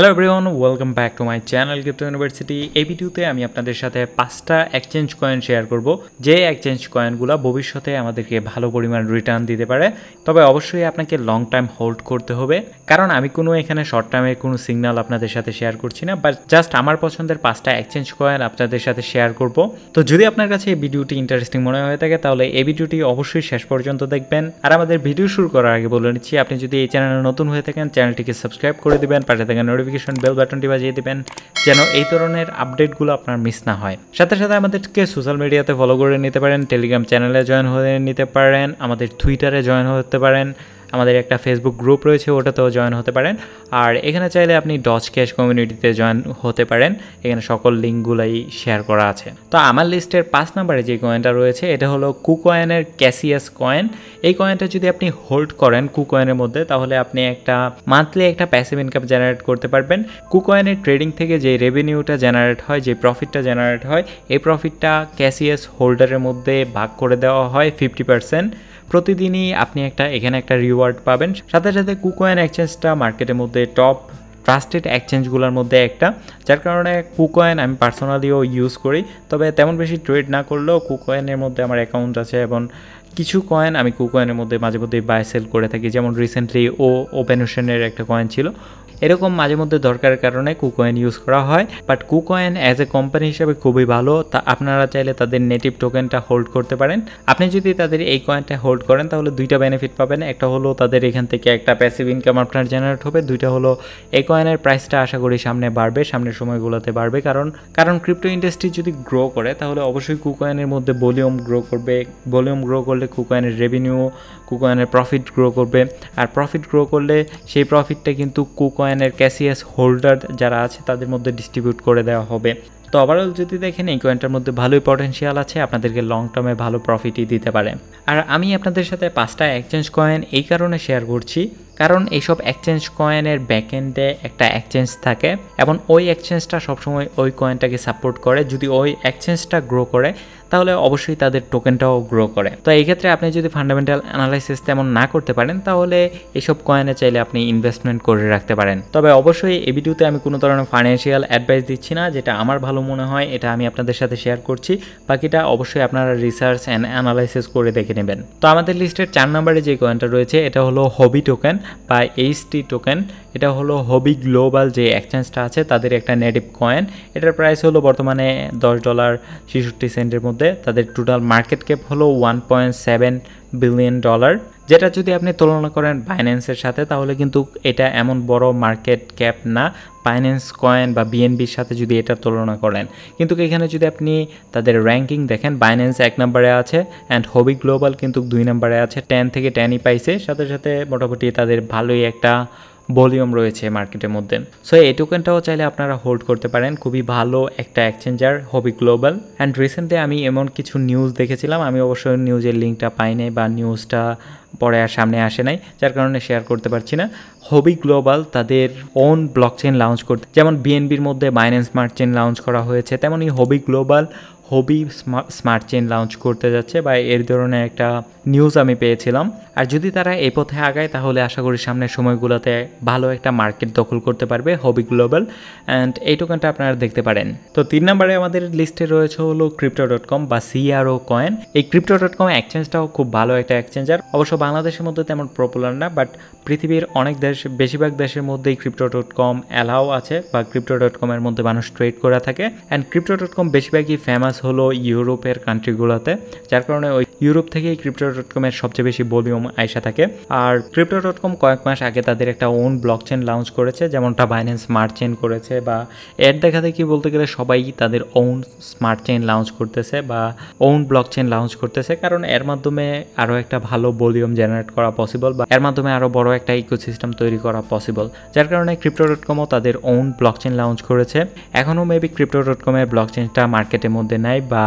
hello everyone welcome back to my channel crypto university এই ভিডিওতে আমি আপনাদের সাথে পাঁচটা এক্সচেঞ্জ কয়েন শেয়ার করব যে এক্সচেঞ্জ কয়েনগুলো ভবিষ্যতে আমাদেরকে ভালো পরিমাণ রিটার্ন দিতে পারে তবে অবশ্যই আপনাকে লং টাইম হোল্ড করতে হবে কারণ আমি কোনো এখানে শর্ট টাইমের কোনো সিগনাল আপনাদের সাথে শেয়ার করছি না বাট জাস্ট আমার পছন্দের পাঁচটা এক্সচেঞ্জ কয়েন আপনাদের সাথে শেয়ার করব তো যদি আপনার কাছে এই ভিডিওটি ইন্টারেস্টিং মনে হয়ে থাকে তাহলে এই ভিডিওটি অবশ্যই শেষ পর্যন্ত দেখবেন আর আমাদের ভিডিও শুরু করার আগে বলে নিচ্ছি আপনি যদি এই চ্যানেলে নতুন হয়ে থাকেন চ্যানেলটিকে সাবস্ক্রাইব করে দেবেন পাঠাতে থাকেন নোটিফিকেশন বেল বাটনটি বাজিয়ে দিবেন যেন এই ধরনের আপডেটগুলো আপনার মিস না হয় সাথে সাথে আমাদেরকে সোশ্যাল মিডিয়াতে ফলো করে নিতে পারেন টেলিগ্রাম চ্যানেলে জয়েন হয়ে নিতে পারেন আমাদের টুইটারে জয়েন হতে পারেন আমাদের একটা ফেসবুক গ্রুপ রয়েছে ওটাতেও জয়েন হতে পারেন আর এখানে চাইলে আপনি ডচ ক্যাশ কমিউনিটিতে জয়েন হতে পারেন এখানে সকল লিঙ্কগুলাই শেয়ার করা আছে তো আমার লিস্টের পাঁচ নাম্বারে যে কয়েনটা রয়েছে এটা হলো কুকয়েনের ক্যাসিয়াস কয়েন এই কয়েনটা যদি আপনি হোল্ড করেন কুকয়েনের মধ্যে তাহলে আপনি একটা মান্থলি একটা প্যাসিভ ইনকাম জেনারেট করতে পারবেন কুকয়েনের ট্রেডিং থেকে যে রেভিনিউটা জেনারেট হয় যে প্রফিটটা জেনারেট হয় এই প্রফিটটা ক্যাসিয়াস হোল্ডারের মধ্যে ভাগ করে দেওয়া হয় ফিফটি পার্সেন্ট প্রতিদিনই আপনি একটা এখানে একটা রিওয়ার্ড পাবেন সাথে সাথে কুকোয়েন এক্সচেঞ্জটা মার্কেটের মধ্যে টপ ট্রাস্টেড এক্সচেঞ্জগুলোর মধ্যে একটা যার কারণে কুকয়েন আমি পার্সোনালিও ইউজ করি তবে তেমন বেশি ট্রেড না করলেও কুকয়েনের মধ্যে আমার অ্যাকাউন্ট আছে এবং কিছু কয়েন আমি কুকয়েনের মধ্যে মাঝে মধ্যে বাই সেল করে থাকি যেমন রিসেন্টলি ও ওপেন ওশনের একটা কয়েন ছিল এরকম মাঝে মধ্যে দরকারের কারণে কুকয়েন ইউজ করা হয় but KuCoin as a company হিসেবে খুবই ভালো তা আপনারা চাইলে তাদের নেটিভ টোকেনটা হোল্ড করতে পারেন আপনি যদি তাদের এই কয়েনটা হোল্ড করেন তাহলে দুইটা বেনিফিট পাবেন একটা হলো তাদের এখান থেকে একটা প্যাসিভ ইনকাম আপনার জেনারেট হবে দুইটা হলো এই কয়েনের প্রাইসটা আশা করি সামনে বাড়বে সামনের সময়গুলোতে বাড়বে কারণ কারণ ক্রিপ্টো ইন্ডাস্ট্রি যদি গ্রো করে তাহলে অবশ্যই কুকয়েনের মধ্যে ভলিউম গ্রো করবে ভলিউম গ্রো করলে কুকয়েনের রেভিনিউ কুকয়েনের প্রফিট গ্রো করবে আর প্রফিট গ্রো করলে সেই প্রফিটটা কিন্তু কুকয়েন কয়েনের ক্যাশিয়াস হোল্ডার যারা আছে তাদের মধ্যে ডিস্ট্রিবিউট করে দেওয়া হবে তো ওভারঅল যদি দেখেন এই কয়েনটার মধ্যে ভালোই পটেন্সিয়াল আছে আপনাদেরকে লং টার্মে ভালো প্রফিটই দিতে পারে আর আমি আপনাদের সাথে পাঁচটা এক্সচেঞ্জ কয়েন এই কারণে শেয়ার করছি কারণ এইসব এক্সচেঞ্জ কয়েনের ব্যাকএন্ডে একটা এক্সচেঞ্জ থাকে এবং ওই এক্সচেঞ্জটা সবসময় ওই কয়েনটাকে সাপোর্ট করে যদি ওই এক্সচেঞ্জটা গ্রো করে তাহলে অবশ্যই তাদের টোকেনটাও গ্রো করে তো এই ক্ষেত্রে আপনি যদি ফান্ডামেন্টাল অ্যানালাইসিস তেমন না করতে পারেন তাহলে এইসব কয়েনে চাইলে আপনি ইনভেস্টমেন্ট করে রাখতে পারেন তবে অবশ্যই এই ভিডিওতে আমি কোনো ধরনের ফাইন্যান্সিয়াল অ্যাডভাইস দিচ্ছি না যেটা আমার ভালো ভালো মনে হয় এটা আমি আপনাদের সাথে শেয়ার করছি বাকিটা অবশ্যই আপনারা রিসার্চ অ্যান্ড অ্যানালাইসিস করে দেখে নেবেন তো আমাদের লিস্টের চার নম্বরে যে কয়েনটা রয়েছে এটা হলো হবি টোকেন বা এইচটি টোকেন এটা হলো হবি গ্লোবাল যে এক্সচেঞ্জটা আছে তাদের একটা নেটিভ কয়েন এটার প্রাইস হলো বর্তমানে দশ ডলার ছেষট্টি সেন্টের মধ্যে তাদের টোটাল মার্কেট ক্যাপ হলো one point seven billion dollar যেটা যদি আপনি তুলনা করেন বাইন্যান্সের সাথে তাহলে কিন্তু এটা এমন বড় মার্কেট ক্যাপ না বাইন্যান্স কয়েন বা বিএনবির সাথে যদি এটা তুলনা করেন কিন্তু এখানে যদি আপনি তাদের র্যাঙ্কিং দেখেন বাইন্যান্স এক নম্বরে আছে অ্যান্ড হবি গ্লোবাল কিন্তু দুই নম্বরে আছে টেন থেকে টেনই পাইছে সাথে সাথে মোটামুটি তাদের ভালোই একটা ভলিউম রয়েছে মার্কেটের মধ্যে সো এই টোকেনটাও চাইলে আপনারা হোল্ড করতে পারেন খুবই ভালো একটা exchanger Huobi Global and recently আমি এমন কিছু নিউজ দেখেছিলাম আমি অবশ্যই নিউজের লিঙ্কটা পাই নাই বা নিউজটা পরে আর সামনে আসে নাই যার কারণে শেয়ার করতে পারছি না হবি গ্লোবাল তাদের ওন চেন লঞ্চ করতে যেমন বিএনবির মধ্যে বাইন্যান্স মার্চেন লঞ্চ করা হয়েছে তেমনই Huobi Global Huobi smart chain launch করতে যাচ্ছে বা এর ধরনের একটা নিউজ আমি পেয়েছিলাম আর যদি তারা এই পথে আগায় তাহলে আশা করি সামনের সময়গুলোতে ভালো একটা মার্কেট দখল করতে পারবে হবি গ্লোবাল অ্যান্ড এই টোকেনটা আপনারা দেখতে পারেন তো তিন নম্বরে আমাদের লিস্টে রয়েছে হলো ক্রিপ্টো ডট কম বা সিআরও কয়েন এই ক্রিপ্টো ডট কম এক্সচেঞ্জটাও খুব ভালো একটা এক্সচেঞ্জার অবশ্য বাংলাদেশের মধ্যে তেমন পপুলার না বাট পৃথিবীর অনেক দেশ বেশিরভাগ দেশের মধ্যেই ক্রিপ্টো ডট কম অ্যালাও আছে বা ক্রিপ্টো ডট কমের মধ্যে মানুষ ট্রেড করা থাকে অ্যান্ড ক্রিপ্টো ডট কম বেশিরভাগই ফেমাস হলো ইউরোপের কান্ট্রিগুলোতে যার কারণে ওই ইউরোপ থেকেই ক্রিপ্টো ডট কমের সবচেয়ে বেশি ভলিউম আয়সা থাকে আর ক্রিপ্টো ডট কম কয়েক মাস আগে তাদের একটা ওন ব্লক চেন লঞ্চ করেছে যেমনটা বাইন্যান্স স্মার্ট চেন করেছে বা এর দেখা দেখি বলতে গেলে সবাই তাদের ওন স্মার্ট চেন লঞ্চ করতেছে বা ওন ব্লক চেন লঞ্চ করতেছে কারণ এর মাধ্যমে আরও একটা ভালো ভলিউম জেনারেট করা পসিবল বা এর মাধ্যমে আরও বড় একটা ইকোসিস্টেম তৈরি করা পসিবল যার কারণে ক্রিপ্টো ডট কমও তাদের ওন ব্লক চেন লঞ্চ করেছে এখনও মেবি ক্রিপ্টো ডট কমের ব্লক চেনটা মার্কেটের মধ্যে নাই বা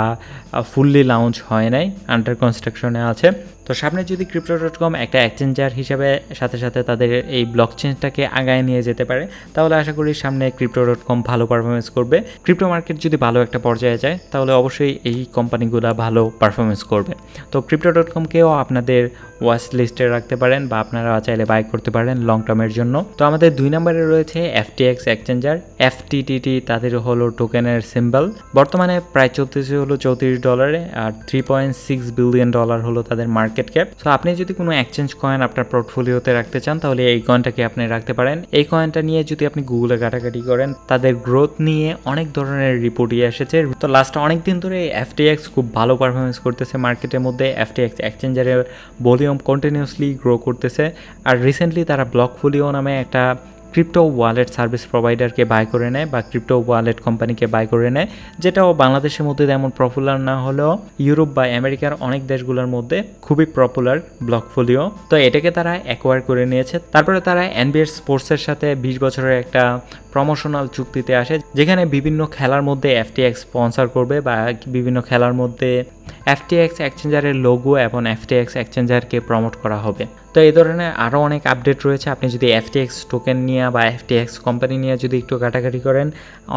ফুললি লাউঞ্জ হয় নাই আন্ডার কনস্ট্রাকশনে আছে তো সামনে যদি ক্রিপ্টো ডট কম একটা এক্সচেঞ্জার হিসাবে সাথে সাথে তাদের এই ব্লক চেঞ্জটাকে আগায় নিয়ে যেতে পারে তাহলে আশা করি সামনে ক্রিপ্টো ডট কম ভালো পারফরমেন্স করবে ক্রিপ্টো মার্কেট যদি ভালো একটা পর্যায়ে যায় তাহলে অবশ্যই এই কোম্পানিগুলো ভালো পারফরমেন্স করবে তো ক্রিপ্টো ডট কমকেও আপনাদের ওয়াচ লিস্টে রাখতে পারেন বা আপনারা চাইলে বাই করতে পারেন লং টার্মের জন্য তো আমাদের দুই নম্বরে রয়েছে এফটিএক্স এক্সচেঞ্জার এফটিটিটি তাদের হলো টোকেনের সিম্বল বর্তমানে প্রায় চলতেছে হলো চৌত্রিশ ডলারে আর three point six billion dollar হলো তাদের মার্কেট মার্কেট ক্যাপ সো আপনি যদি কোনো এক্সচেঞ্জ কয়েন আপনার পোর্টফোলিওতে রাখতে চান তাহলে এই কয়েনটাকে আপনি রাখতে পারেন এই কয়েনটা নিয়ে যদি আপনি গুগলে ঘাটাঘাটি করেন তাদের গ্রোথ নিয়ে অনেক ধরনের রিপোর্টই এসেছে তো লাস্ট অনেক দিন ধরে এফটিএক্স খুব ভালো পারফরমেন্স করতেছে মার্কেটের মধ্যে এফটিএক্স এক্সচেঞ্জারের ভলিউম কন্টিনিউসলি গ্রো করতেছে আর রিসেন্টলি তারা ব্লকফোলিও নামে একটা ক্রিপ্টো ওয়ালেট সার্ভিস প্রোভাইডারকে বাই করে নেয় বা ক্রিপ্টো ওয়ালেট কোম্পানিকে বাই করে নেয় যেটাও বাংলাদেশের মধ্যে তেমন পপুলার না হলেও ইউরোপ বা আমেরিকার অনেক দেশগুলোর মধ্যে খুবই পপুলার ব্লকফোলিও তো এটাকে তারা অ্যাকোয়ার করে নিয়েছে তারপরে তারা এনবিএর স্পোর্টসের সাথে বিশ বছরের একটা প্রমোশনাল চুক্তিতে আসে যেখানে বিভিন্ন খেলার মধ্যে এফটিএক্স স্পন্সর করবে বা বিভিন্ন খেলার মধ্যে এফটিএক্স এক্সচেঞ্জারের লোগো এবং এফটিএক্স এক্সচেঞ্জারকে প্রমোট করা হবে তো এই ধরনের আরও অনেক আপডেট রয়েছে আপনি যদি এফটিএক্স টোকেন নিয়ে বা এফটিএক্স কোম্পানি নিয়ে যদি একটু ঘাটাঘাটি করেন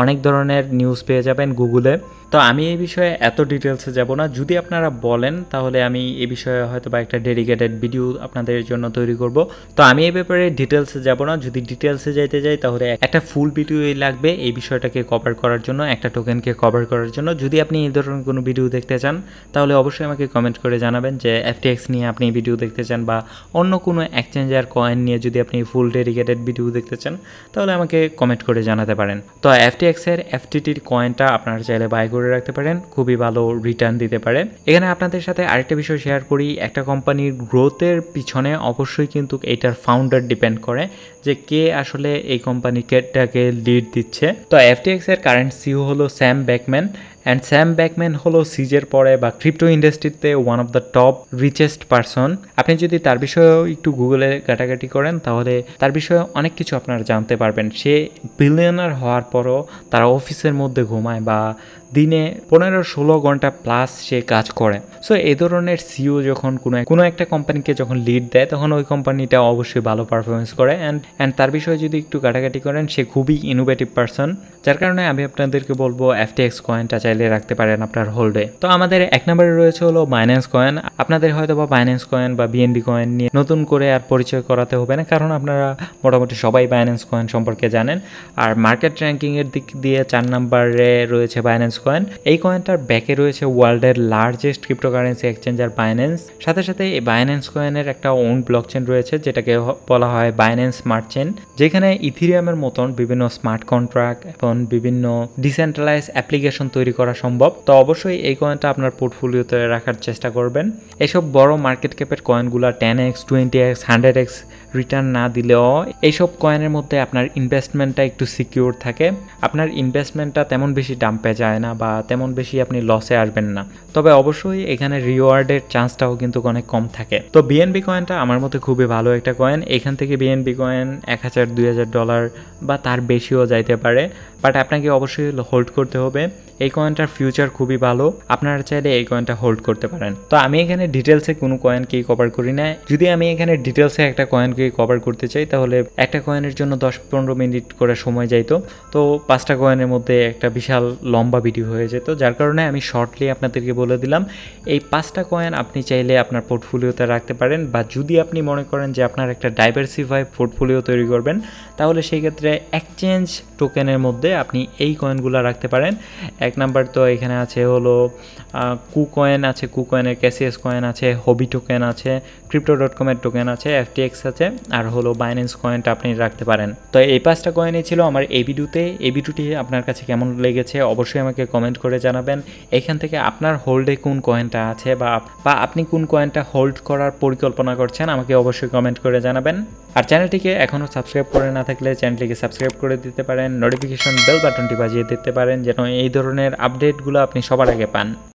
অনেক ধরনের নিউজ পেয়ে যাবেন গুগলে তো আমি এই বিষয়ে এত ডিটেলসে যাব না যদি আপনারা বলেন তাহলে আমি এই বিষয়ে হয়তো বা একটা ডেডিকেটেড ভিডিও আপনাদের জন্য তৈরি করব তো আমি এই ব্যাপারে ডিটেলসে যাব না যদি ডিটেলসে যাইতে যাই তাহলে একটা ফুল ভিডিওই লাগবে এই বিষয়টাকে কভার করার জন্য একটা টোকেনকে কভার করার জন্য যদি আপনি এই ধরনের কোনো ভিডিও দেখতে চান তাহলে অবশ্যই আমাকে কমেন্ট করে জানাবেন যে এফটিএক্স নিয়ে আপনি ভিডিও দেখতে চান বা অন্য কোনো এক্সচেঞ্জার কয়েন নিয়ে যদি আপনি ফুল ডেডিকেটেড ভিডিও দেখতে চান তাহলে আমাকে কমেন্ট করে জানাতে পারেন তো এফটিএক্সের এফটিটির কয়েনটা আপনারা চাইলে বাই করে রাখতে পারেন খুবই ভালো রিটার্ন দিতে পারে এখানে আপনাদের সাথে আরেকটা বিষয় শেয়ার করি একটা কোম্পানির গ্রোথের পিছনে অবশ্যই কিন্তু এটার ফাউন্ডার ডিপেন্ড করে যে কে আসলে এই কোম্পানিকেটাকে লিড দিচ্ছে তো এফটিএক্স এর কারেন্ট সিও e হলো Sam Bankman and Sam Bankman হলো সিজের পরে বা ক্রিপ্টো ইন্ডাস্ট্রিতে one of the top richest person আপনি যদি তার বিষয়েও একটু গুগলে ঘাটাঘাটি করেন তাহলে তার বিষয়ে অনেক কিছু আপনারা জানতে পারবেন সে বিলিয়নার হওয়ার পরও তারা অফিসের মধ্যে ঘুমায় বা দিনে পনেরো ষোলো ঘন্টা প্লাস সে কাজ করে সো এ ধরনের সিও e যখন কোনো কোনো একটা কোম্পানিকে যখন লিড দেয় তখন ওই কোম্পানিটা অবশ্যই ভালো পারফরমেন্স করে অ্যান্ড অ্যান্ড তার বিষয়ে যদি একটু কাটাকাটি করেন সে খুবই ইনোভেটিভ পারসন যার কারণে আমি আপনাদেরকে বলবো এফটিএক্স কয়েনটা চাইলে রাখতে পারেন আপনার হোল্ডে তো আমাদের এক নম্বরে রয়েছে হলো বাইন্যান্স কয়েন আপনাদের হয়তো বা বাইন্যান্স কয়েন বা বিএনবি কয়েন নিয়ে নতুন করে আর পরিচয় করাতে হবে না কারণ আপনারা মোটামুটি সবাই বাইন্যান্স কয়েন সম্পর্কে জানেন আর মার্কেট র্যাঙ্কিংয়ের দিক দিয়ে চার নম্বরে রয়েছে বাইন্যান্স কয়েন এই কয়েনটার ব্যাকে রয়েছে ওয়ার্ল্ডের লার্জেস্ট ক্রিপ্টোকারেন্সি আর বাইন্যান্স সাথে সাথে এই বাইন্যান্স কয়েনের একটা ওন ব্লক চেন রয়েছে যেটাকে বলা হয় বাইন্যান্স স্মার্ট চেন যেখানে ইথিরিয়ামের মতন বিভিন্ন স্মার্ট কন্ট্রাক্ট এবং বিভিন্ন ডিসেন্ট্রালাইজ অ্যাপ্লিকেশন তৈরি করা সম্ভব তো অবশ্যই এই কয়েনটা আপনার পোর্টফোলিওতে রাখার চেষ্টা করবেন এসব বড় মার্কেট ক্যাপের কয়েনগুলো ten x twenty x hundred x return না দিলেও এইসব কয়েনের মধ্যে আপনার ইনভেস্টমেন্টটা একটু সিকিউর থাকে আপনার ইনভেস্টমেন্টটা তেমন বেশি ডাম্পে যায় না বা তেমন বেশি আপনি লসে আসবেন না তবে অবশ্যই এখানে রিওয়ার্ডের চান্সটাও কিন্তু অনেক কম থাকে তো বিএনবি কয়েনটা আমার মতে খুবই ভালো একটা কয়েন এখান থেকে বিএনবি কয়েন এক হাজার দুই হাজার ডলার বা তার বেশিও যাইতে পারে বাট আপনাকে অবশ্যই হোল্ড করতে হবে এই কয়েনটার ফিউচার খুবই ভালো আপনারা চাইলে এই কয়েনটা হোল্ড করতে পারেন তো আমি এখানে ডিটেলসে কোনো কয়েনকেই কভার করি না যদি আমি এখানে ডিটেলসে একটা কয়েনকে কভার করতে চাই তাহলে একটা কয়েনের জন্য দশ পনেরো মিনিট করে সময় যাইতো তো পাঁচটা কয়েনের মধ্যে একটা বিশাল লম্বা ভিডিও হয়ে যেত যার কারণে আমি শর্টলি আপনাদেরকে বলে দিলাম এই পাঁচটা কয়েন আপনি চাইলে আপনার পোর্টফোলিওতে রাখতে পারেন বা যদি আপনি মনে করেন যে আপনার একটা ডাইভার্সিফাই পোর্টফোলিও তৈরি করবেন তাহলে সেই ক্ষেত্রে এক্সচেঞ্জ টোকেনের মধ্যে আপনি এই কয়েনগুলো রাখতে পারেন এক নাম্বার তো এখানে আছে হলো কু কয়েন আছে কু কয়েনের ক্যাসিয়াস কয়েন আছে হবি টোকেন আছে ক্রিপ্টো ডট কমের টোকেন আছে এফটিএক্স আছে আর হলো বাইন্যান্স কয়েনটা আপনি রাখতে পারেন তো এই পাঁচটা কয়েনই ছিল আমার এই ভিডিওতে এই ভিডিওটি আপনার কাছে কেমন লেগেছে অবশ্যই আমাকে আমাকে কমেন্ট করে জানাবেন এখান থেকে আপনার হোল্ডে কোন কয়েনটা আছে বা বা আপনি কোন কয়েনটা হোল্ড করার পরিকল্পনা করছেন আমাকে অবশ্যই কমেন্ট করে জানাবেন আর চ্যানেলটিকে এখনও সাবস্ক্রাইব করে না থাকলে চ্যানেলটিকে সাবস্ক্রাইব করে দিতে পারেন নোটিফিকেশন বেল বাটনটি বাজিয়ে দিতে পারেন যেন এই ধরনের আপডেটগুলো আপনি সবার আগে পান